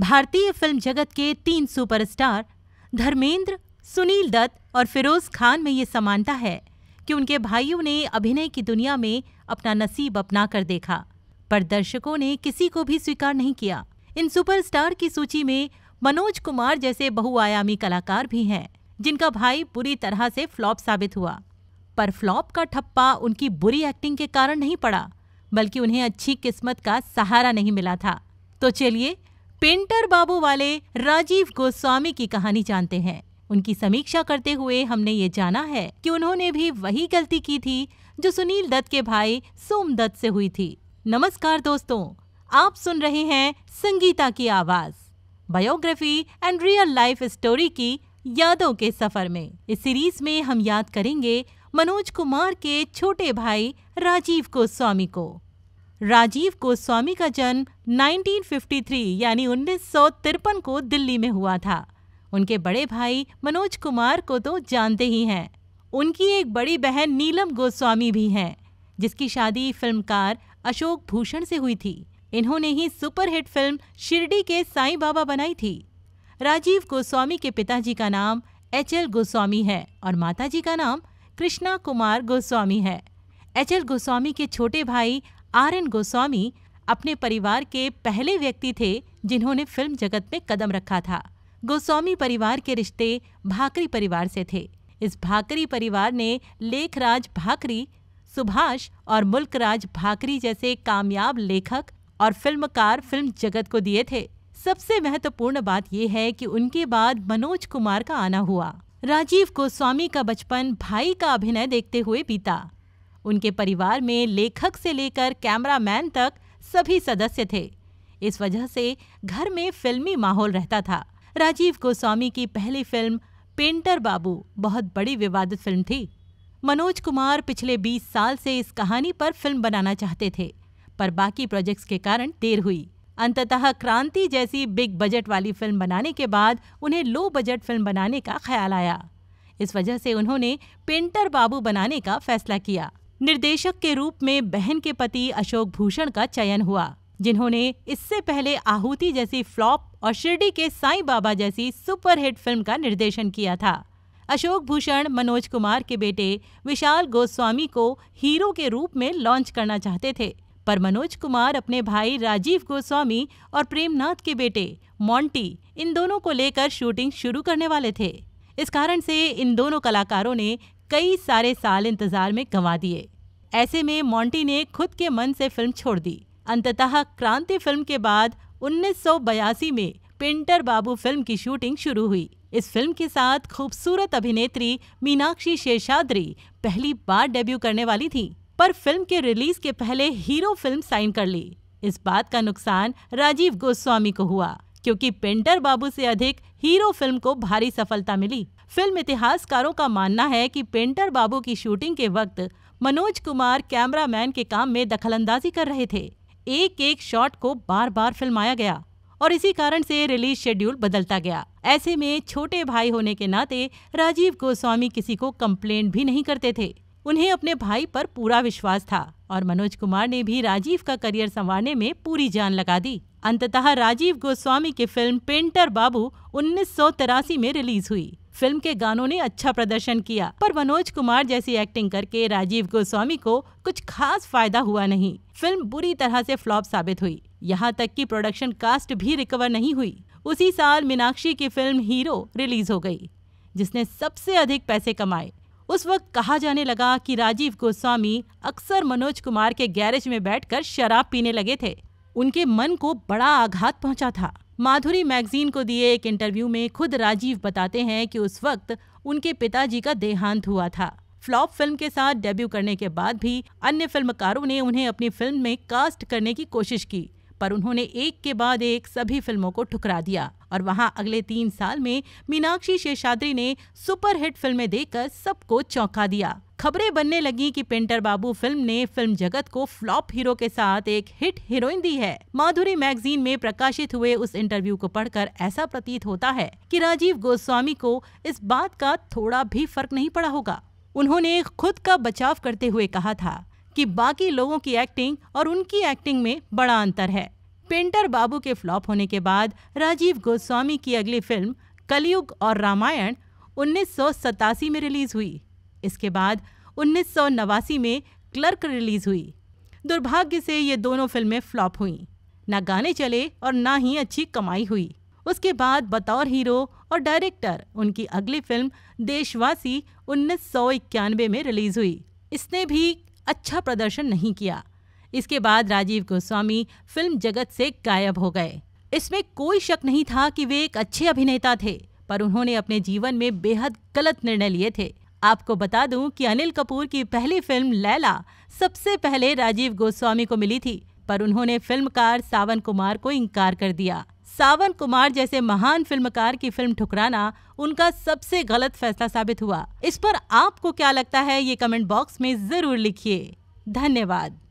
भारतीय फिल्म जगत के तीन सुपरस्टार धर्मेंद्र सुनील दत्त और फिरोज खान में ये समानता है कि उनके भाइयों ने अभिनय की दुनिया में अपना नसीब अपना कर देखा पर दर्शकों ने किसी को भी स्वीकार नहीं किया इन सुपरस्टार की सूची में मनोज कुमार जैसे बहुआयामी कलाकार भी हैं जिनका भाई बुरी तरह से फ्लॉप साबित हुआ पर फ्लॉप का ठप्पा उनकी बुरी एक्टिंग के कारण नहीं पड़ा बल्कि उन्हें अच्छी किस्मत का सहारा नहीं मिला था तो चलिए पेंटर बाबू वाले राजीव गोस्वामी की कहानी जानते हैं उनकी समीक्षा करते हुए हमने ये जाना है कि उन्होंने भी वही गलती की थी जो सुनील दत्त के भाई सोम दत्त से हुई थी नमस्कार दोस्तों आप सुन रहे हैं संगीता की आवाज biography and real life story की यादों के सफर में इस सीरीज में हम याद करेंगे मनोज कुमार के छोटे भाई राजीव गोस्वामी को राजीव गोस्वामी का जन्म 1953 यानी उन्नीस को दिल्ली में हुआ था उनके बड़े भाई मनोज कुमार को तो जानते ही हैं उनकी एक बड़ी बहन नीलम गोस्वामी भी हैं जिसकी शादी फिल्मकार अशोक भूषण से हुई थी इन्होंने ही सुपरहिट फिल्म शिरडी के साईं बाबा बनाई थी राजीव गोस्वामी के पिताजी का नाम एच एल गोस्वामी है और माताजी का नाम कृष्णा कुमार गोस्वामी है एच एल गोस्वामी के छोटे भाई आर एन गोस्वामी अपने परिवार के पहले व्यक्ति थे जिन्होंने फिल्म जगत में कदम रखा था गोस्वामी परिवार के रिश्ते भाकरी परिवार से थे इस भाकरी परिवार ने लेखराज भाकरी सुभाष और मुल्कराज भाकरी जैसे कामयाब लेखक और फिल्मकार फिल्म जगत को दिए थे सबसे महत्वपूर्ण बात यह है कि उनके बाद मनोज कुमार का आना हुआ राजीव गोस्वामी का बचपन भाई का अभिनय देखते हुए बीता उनके परिवार में लेखक से लेकर कैमरामैन तक सभी सदस्य थे इस वजह से घर में फिल्मी माहौल रहता था राजीव गोस्वामी की पहली फिल्म पेंटर बाबू बहुत बड़ी विवादित फिल्म थी मनोज कुमार पिछले 20 साल से इस कहानी पर फिल्म बनाना चाहते थे पर बाकी प्रोजेक्ट्स के कारण देर हुई अंततः क्रांति जैसी बिग बजट वाली फिल्म बनाने के बाद उन्हें लो बजट फिल्म बनाने का ख्याल आया इस वजह से उन्होंने पेंटर बाबू बनाने का फैसला किया निर्देशक के रूप में बहन के पति अशोक भूषण का चयन हुआ जिन्होंने इससे पहले आहूति जैसी फ्लॉप और शिरडी के साई बाबा जैसी सुपरहिट फिल्म का निर्देशन किया था अशोक भूषण मनोज कुमार के बेटे विशाल गोस्वामी को हीरो के रूप में लॉन्च करना चाहते थे पर मनोज कुमार अपने भाई राजीव गोस्वामी और प्रेमनाथ के बेटे मॉन्टी इन दोनों को लेकर शूटिंग शुरू करने वाले थे इस कारण से इन दोनों कलाकारों ने कई सारे साल इंतजार में गंवा दिए ऐसे में मॉन्टी ने खुद के मन से फिल्म छोड़ दी अंततः क्रांति फिल्म के बाद उन्नीस में पिंटर बाबू फिल्म की शूटिंग शुरू हुई इस फिल्म के साथ खूबसूरत अभिनेत्री मीनाक्षी शेषाद्री पहली बार डेब्यू करने वाली थी पर फिल्म के रिलीज के पहले हीरो फिल्म साइन कर ली इस बात का नुकसान राजीव गोस्वामी को हुआ क्योंकि पेंटर बाबू से अधिक हीरो फिल्म को भारी सफलता मिली फिल्म इतिहासकारों का मानना है कि पेंटर बाबू की शूटिंग के वक्त मनोज कुमार कैमरामैन के काम में दखलंदाजी कर रहे थे एक एक शॉट को बार बार फिल्माया गया और इसी कारण से रिलीज शेड्यूल बदलता गया ऐसे में छोटे भाई होने के नाते राजीव गोस्वामी किसी को कंप्लेंट भी नहीं करते थे उन्हें अपने भाई पर पूरा विश्वास था और मनोज कुमार ने भी राजीव का करियर संवारने में पूरी जान लगा दी अंततः राजीव गोस्वामी की फिल्म पेंटर बाबू उन्नीस में रिलीज हुई फिल्म के गानों ने अच्छा प्रदर्शन किया पर मनोज कुमार जैसी एक्टिंग करके राजीव गोस्वामी को कुछ खास फायदा हुआ नहीं फिल्म बुरी तरह से फ्लॉप साबित हुई यहाँ तक कि प्रोडक्शन कास्ट भी रिकवर नहीं हुई उसी साल मीनाक्षी की फिल्म हीरो रिलीज हो गई जिसने सबसे अधिक पैसे कमाए उस वक्त कहा जाने लगा कि राजीव गोस्वामी अक्सर मनोज कुमार के गैरेज में बैठकर शराब पीने लगे थे उनके मन को बड़ा आघात पहुंचा था माधुरी मैगजीन को दिए एक इंटरव्यू में खुद राजीव बताते हैं कि उस वक्त उनके पिताजी का देहांत हुआ था फ्लॉप फिल्म के साथ डेब्यू करने के बाद भी अन्य फिल्मकारों ने उन्हें अपनी फिल्म में कास्ट करने की कोशिश की पर उन्होंने एक के बाद एक सभी फिल्मों को ठुकरा दिया और वहां अगले तीन साल में मीनाक्षी शेषाद्री ने सुपरहिट फिल्में देकर सबको चौंका दिया खबरें बनने लगी कि पेंटर बाबू फिल्म ने फिल्म जगत को फ्लॉप हीरो के साथ एक हिट हीरोइन दी है माधुरी मैगजीन में प्रकाशित हुए उस इंटरव्यू को पढ़कर ऐसा प्रतीत होता है कि राजीव गोस्वामी को इस बात का थोड़ा भी फर्क नहीं पड़ा होगा उन्होंने खुद का बचाव करते हुए कहा था कि बाकी लोगों की एक्टिंग और उनकी एक्टिंग में बड़ा अंतर है पेंटर बाबू के फ्लॉप होने के बाद राजीव गोस्वामी की अगली फिल्म कलयुग और रामायण उन्नीस में रिलीज हुई इसके बाद उन्नीस में क्लर्क रिलीज हुई दुर्भाग्य से ये दोनों फिल्में फ्लॉप हुईं ना गाने चले और ना ही अच्छी कमाई हुई उसके बाद बतौर हीरो और डायरेक्टर उनकी अगली फिल्म देशवासी उन्नीस में रिलीज हुई इसने भी अच्छा प्रदर्शन नहीं किया इसके बाद राजीव गोस्वामी फिल्म जगत से गायब हो गए इसमें कोई शक नहीं था कि वे एक अच्छे अभिनेता थे पर उन्होंने अपने जीवन में बेहद गलत निर्णय लिए थे आपको बता दूं कि अनिल कपूर की पहली फिल्म लैला सबसे पहले राजीव गोस्वामी को मिली थी पर उन्होंने फिल्मकार सावन कुमार को इनकार कर दिया सावन कुमार जैसे महान फिल्मकार की फिल्म ठुकराना उनका सबसे गलत फैसला साबित हुआ इस पर आपको क्या लगता है ये कमेंट बॉक्स में जरूर लिखिए धन्यवाद